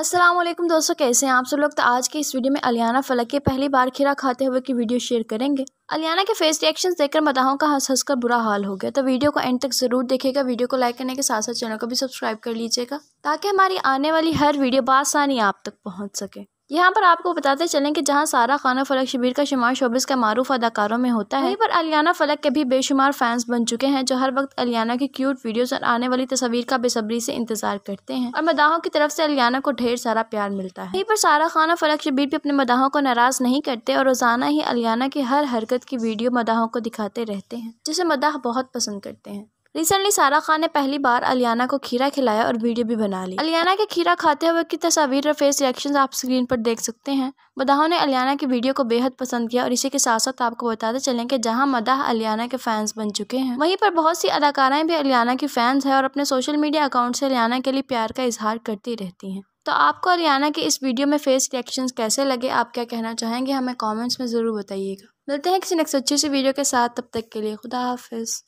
असलम दोस्तों कैसे हैं आप सब लोग तो आज के इस वीडियो में अलियाना फलक के पहली बार खीरा खाते हुए की वीडियो शेयर करेंगे अलियाना के फेस रिएक्शन देखकर मदाहों का हंस हंस बुरा हाल हो गया तो वीडियो को एंड तक ज़रूर देखेगा वीडियो को लाइक करने के साथ साथ चैनल को भी सब्सक्राइब कर लीजिएगा ताकि हमारी आने वाली हर वीडियो बासानी आप तक पहुँच सके यहाँ पर आपको बताते चलें कि जहाँ सारा खाना फलक शबीर का शुमार शोबिस का मारूफ अदाकारों में होता है वहीं पर अलियाना फलक के भी बेशुमार फैंस बन चुके हैं जो हर वक्त अलियाना की क्यूट वीडियोस और आने वाली तस्वीर का बेसब्री से इंतजार करते हैं और मदाहों की तरफ से अलियाना को ढेर सारा प्यार मिलता है वहीं पर सारा खाना फलक शबीर भी अपने मदाहों को नाराज नहीं करते और रोजाना ही अलियाना की हर हरकत की वीडियो मदाहों को दिखाते रहते हैं जिसे मदाह बहुत पसंद करते हैं रिसेंटली सारा खान ने पहली बार अलियाना को खीरा खिलाया और वीडियो भी बना ली अलियाना के खीरा खाते हुए की तस्वीर और फेस रिएक्शंस आप स्क्रीन पर देख सकते हैं मदाहों ने अलियाना की वीडियो को बेहद पसंद किया और इसी के साथ साथ आपको बताते चलें कि जहां मदाह अलियाना के फैंस बन चुके हैं वहीं पर बहुत सी अदाकाराएं भी अलियाना की फैंस है और अपने सोशल मीडिया अकाउंट से अलियाना के लिए प्यार का इजहार करती रहती है तो आपको अलियाना के इस वीडियो में फेस रिएक्शन कैसे लगे आप क्या कहना चाहेंगे हमें कॉमेंट्स में ज़रूर बताइएगा मिलते हैं किसी नेक्स्ट अच्छी सी वीडियो के साथ तब तक के लिए खुदा हाफिज़